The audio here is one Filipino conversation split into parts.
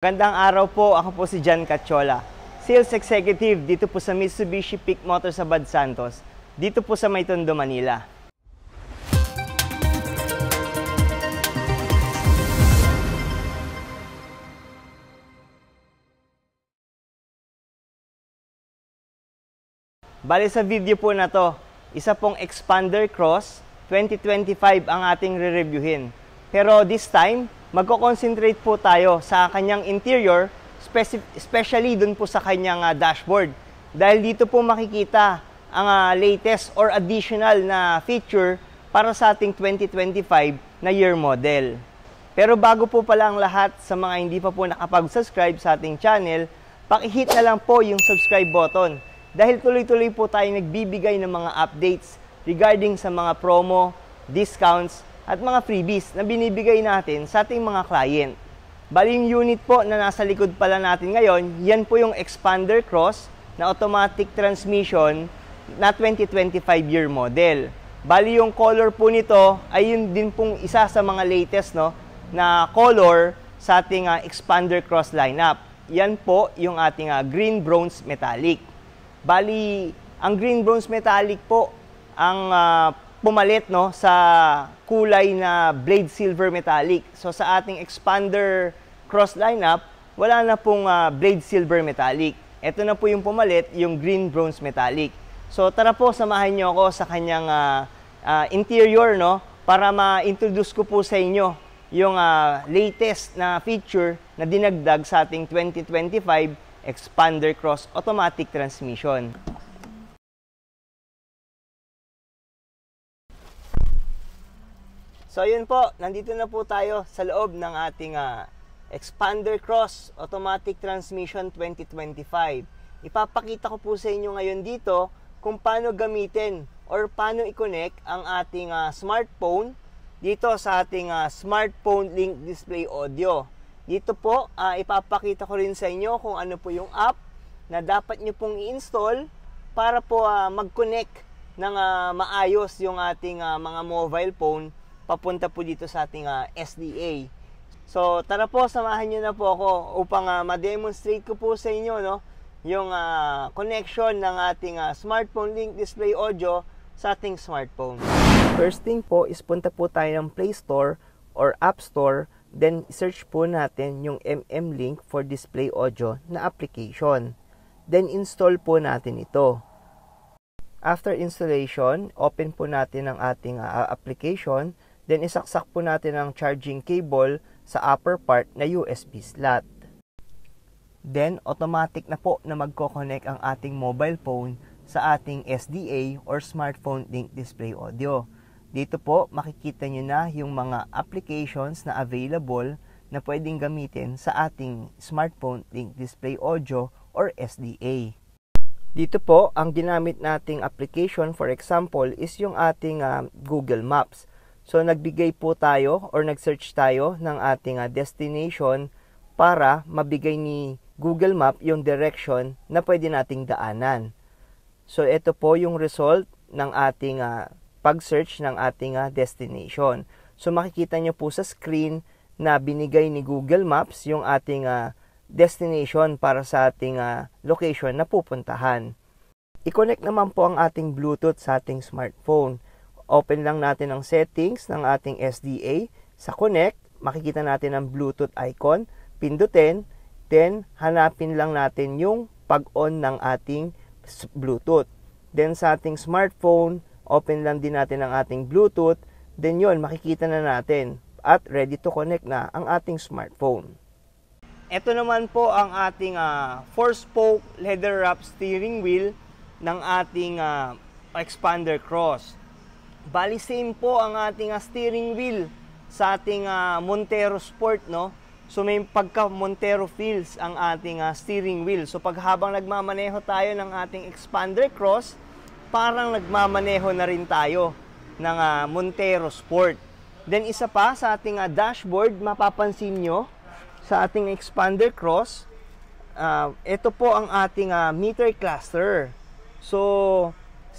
Magandang araw po, ako po si Jan Cachola, Sales Executive dito po sa Mitsubishi Peak Motor sa Bad Santos, dito po sa Maytondo, Manila. Bale sa video po na to, isa pong Expander Cross 2025 ang ating re-reviewin. Pero this time, magko-concentrate po tayo sa kanyang interior, especially dun po sa kanyang uh, dashboard. Dahil dito po makikita ang uh, latest or additional na feature para sa ating 2025 na year model. Pero bago po pala ang lahat sa mga hindi pa po nakapag-subscribe sa ating channel, pakihit na lang po yung subscribe button dahil tuloy-tuloy po tayo nagbibigay ng mga updates regarding sa mga promo, discounts, at mga freebies na binibigay natin sa ating mga client. Bali yung unit po na nasa likod pala natin ngayon, yan po yung expander cross na automatic transmission na 2025 year model. Bali yung color po nito ay yun din pong isa sa mga latest no na color sa ating uh, expander cross lineup. Yan po yung ating uh, green bronze metallic. Bali ang green bronze metallic po ang uh, pumalit no sa kulay na blade silver metallic. So sa ating expander cross lineup, wala na pong uh, blade silver metallic. Ito na po yung pumalit, yung green bronze metallic. So tara po samahan niyo ako sa kanyang uh, uh, interior no para ma-introduce ko po sa inyo yung uh, latest na feature na dinagdag sa ating 2025 Expander Cross Automatic Transmission. So ayun po, nandito na po tayo sa loob ng ating uh, Expander Cross Automatic Transmission 2025. Ipapakita ko po sa inyo ngayon dito kung paano gamitin or paano i-connect ang ating uh, smartphone dito sa ating uh, smartphone link display audio. Dito po, uh, ipapakita ko rin sa inyo kung ano po yung app na dapat nyo pong i-install para po uh, mag-connect ng uh, maayos yung ating uh, mga mobile phone papunta po dito sa ating uh, ah, SDA. So tara po, samahan nyo na po ako upang uh, ma-demonstrate ko po sa inyo no, yung uh, connection ng ating uh, smartphone link display audio sa ating smartphone. First thing po is punta po tayo ng Play Store or App Store then search po natin yung MM Link for Display Audio na application. Then install po natin ito. After installation, open po natin ang ating uh, application. Then isaksak po natin ang charging cable sa upper part na USB slot. Then automatic na po na magko-connect ang ating mobile phone sa ating SDA or smartphone link display audio. Dito po makikita nyo na yung mga applications na available na pwedeng gamitin sa ating smartphone link display audio or SDA. Dito po ang ginamit nating application for example is yung ating uh, Google Maps. So nagbigay po tayo or nag-search tayo ng ating ah, destination para mabigay ni Google Map yung direction na pwede nating daanan. So ito po yung result ng ating uh, pag-search ng ating uh, destination. So makikita nyo po sa screen na binigay ni Google Maps yung ating uh, destination para sa ating uh, location na pupuntahan. I-connect naman po ang ating Bluetooth sa ating smartphone. Open lang natin ang settings ng ating SDA. Sa Connect, makikita natin ang Bluetooth icon. Pindutin, then hanapin lang natin yung pag-on ng ating Bluetooth. Then sa ating smartphone, open lang din natin ang ating Bluetooth. Then yon makikita na natin at ready to connect na ang ating smartphone. Ito naman po ang ating 4 ah, four-spoke leather wrapped steering wheel ng ating uh, expander cross. Bali same po ang ating uh, steering wheel sa ating uh, Montero Sport no. So may pagka Montero feels ang ating uh, steering wheel. So pag habang nagmamaneho tayo ng ating Expander Cross, parang nagmamaneho na rin tayo ng uh, Montero Sport. Then isa pa sa ating uh, dashboard, mapapansin nyo sa ating Expander Cross, uh, ito po ang ating uh, meter cluster. So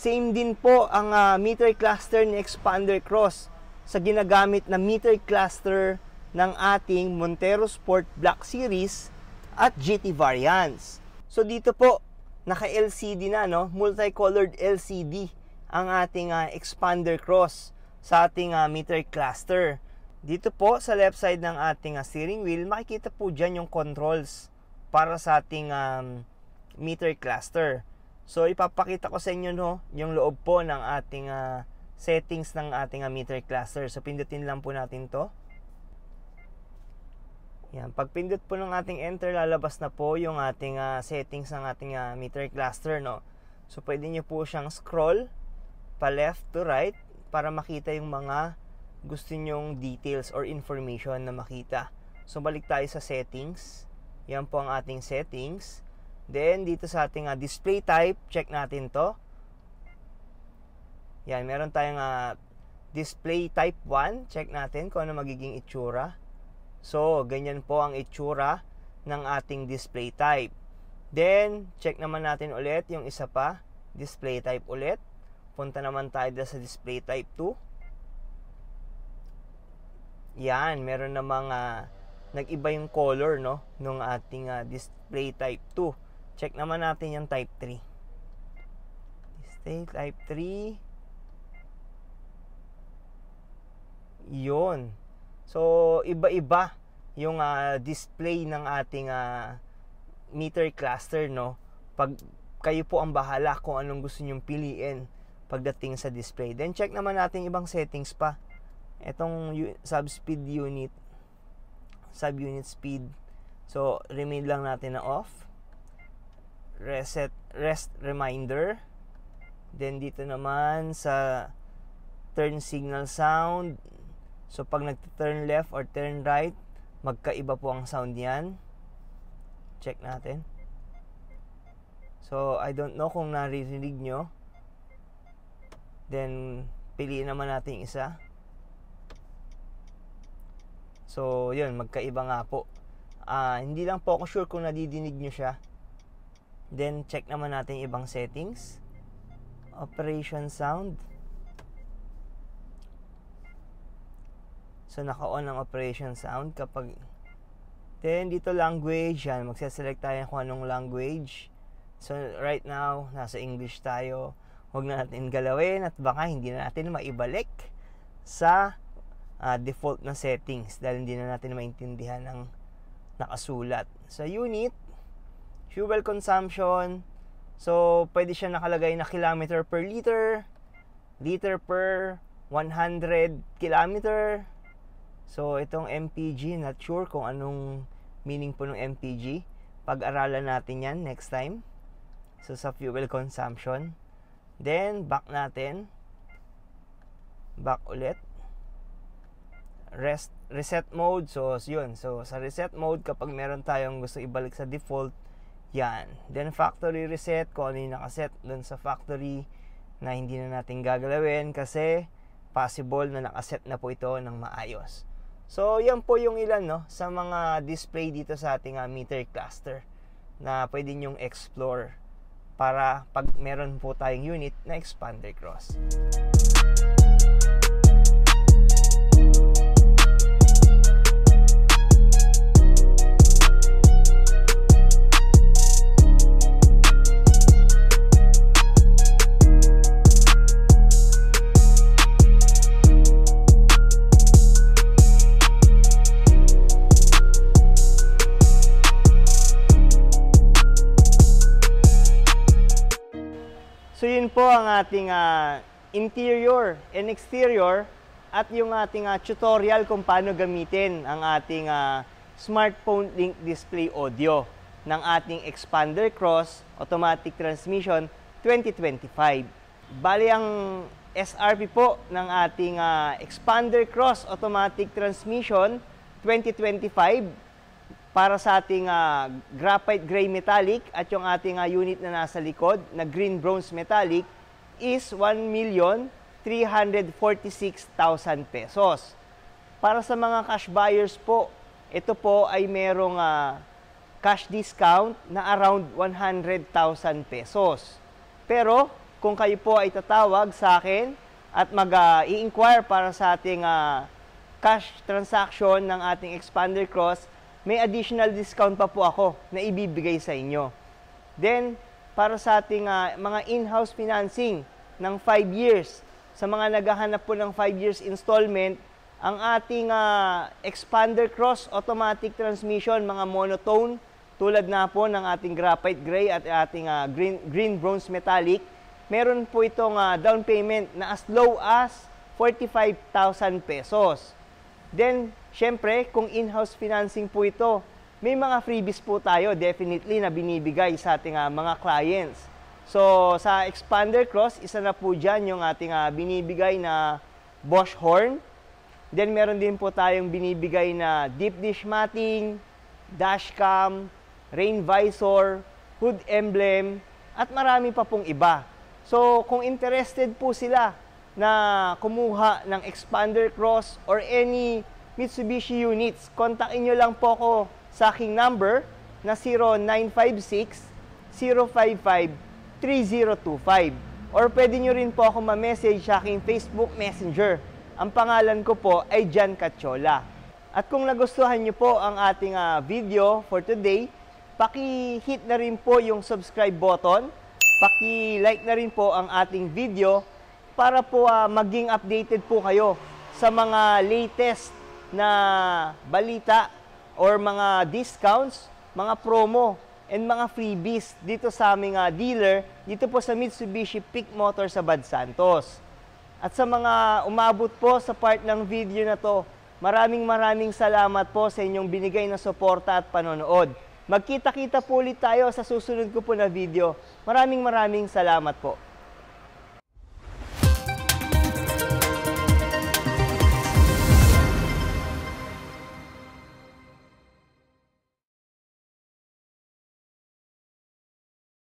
Same din po ang uh, meter cluster ni Expander Cross sa ginagamit na meter cluster ng ating Montero Sport Black Series at GT variants. So dito po, naka-LCD na, no? multicolored LCD ang ating uh, expander cross sa ating uh, meter cluster. Dito po sa left side ng ating uh, steering wheel, makikita po dyan yung controls para sa ating um, meter cluster. So ipapakita ko sa inyo no, yung loob po ng ating uh, settings ng ating uh, meter cluster. So pindutin lang po natin to. Yan, pag pindot po ng ating enter, lalabas na po yung ating uh, settings ng ating uh, meter cluster no. So pwede niyo po siyang scroll pa left to right para makita yung mga gusto ninyong details or information na makita. So balik tayo sa settings. Yan po ang ating settings. Then, dito sa ating uh, display type, check natin to. Yan, meron tayong uh, display type 1. Check natin kung ano magiging itsura. So, ganyan po ang itsura ng ating display type. Then, check naman natin ulit yung isa pa, display type ulit. Punta naman tayo sa display type 2. Yan, meron na mga uh, nag-iba yung color no ng ating uh, display type 2. Check naman natin yung type 3. Stay type 3. Yun. So, iba-iba yung uh, display ng ating uh, meter cluster, no? Pag kayo po ang bahala kung anong gusto nyong piliin pagdating sa display. Then, check naman natin ibang settings pa. Itong sub-speed unit, sub-unit speed. So, remain lang natin na off reset rest reminder. Then dito naman sa turn signal sound. So pag nagte-turn left or turn right, magkaiba po ang sound niyan. Check natin. So I don't know kung naririnig nyo. Then piliin naman natin isa. So, yun, magkaiba nga po. Uh, hindi lang po ako sure kung nadidinig nyo siya. Then, check naman natin ibang settings. Operation sound. So, naka-on ang operation sound kapag... Then, dito language. Yan, magseselect tayo kung anong language. So, right now, nasa English tayo. Huwag na natin galawin at baka hindi na natin maibalik sa uh, default na settings dahil hindi na natin maintindihan ang nakasulat. Sa unit, fuel consumption. So, pwede siya nakalagay na kilometer per liter, liter per 100 kilometer. So, itong MPG, not sure kung anong meaning po ng MPG. Pag-aralan natin yan next time. So, sa fuel consumption. Then, back natin. Back ulit. Rest, reset mode. So, yun. So, sa reset mode, kapag meron tayong gusto ibalik sa default, yan. Then factory reset kung ano yung nakaset dun sa factory na hindi na natin gagalawin kasi possible na nakaset na po ito ng maayos. So, yan po yung ilan no, sa mga display dito sa ating uh, meter cluster na pwede nyong explore para pag meron po tayong unit na expander cross. So yun po ang ating uh, interior and exterior at yung ating uh, tutorial kung paano gamitin ang ating uh, smartphone link display audio ng ating Expander Cross Automatic Transmission 2025. Bali ang SRP po ng ating uh, Expander Cross Automatic Transmission 2025 para sa ating uh, graphite gray metallic at yung ating uh, unit na nasa likod na green bronze metallic is 1,346,000 pesos. Para sa mga cash buyers po, ito po ay merong uh, cash discount na around 100,000 pesos. Pero kung kayo po ay tatawag sa akin at mag-i-inquire uh, para sa ating uh, cash transaction ng ating expander cross, may additional discount pa po ako na ibibigay sa inyo. Then, para sa ating uh, mga in-house financing ng 5 years, sa mga naghahanap po ng 5 years installment, ang ating uh, expander cross automatic transmission, mga monotone, tulad na po ng ating graphite gray at ating uh, green, green bronze metallic, meron po itong uh, down payment na as low as 45,000 pesos. Then, Siyempre, kung in-house financing po ito, may mga freebies po tayo definitely na binibigay sa ating uh, mga clients. So, sa Expander Cross, isa na po dyan yung ating uh, binibigay na Bosch horn. Then, meron din po tayong binibigay na deep dish matting, dashcam, rain visor, hood emblem, at marami pa pong iba. So, kung interested po sila na kumuha ng Expander Cross or any Mitsubishi units. Kontakin nyo lang po ako sa aking number na 0956-055-3025. Or pwede nyo rin po ako ma-message sa aking Facebook Messenger. Ang pangalan ko po ay Jan Cachola. At kung nagustuhan nyo po ang ating uh, video for today, paki-hit na rin po yung subscribe button, paki-like na rin po ang ating video para po uh, maging updated po kayo sa mga latest na balita or mga discounts, mga promo, and mga freebies dito sa aming uh, dealer, dito po sa Mitsubishi Peak Motor sa Bad Santos. At sa mga umabot po sa part ng video na to, maraming maraming salamat po sa inyong binigay na suporta at panonood. Magkita-kita po ulit tayo sa susunod ko po na video. Maraming maraming salamat po.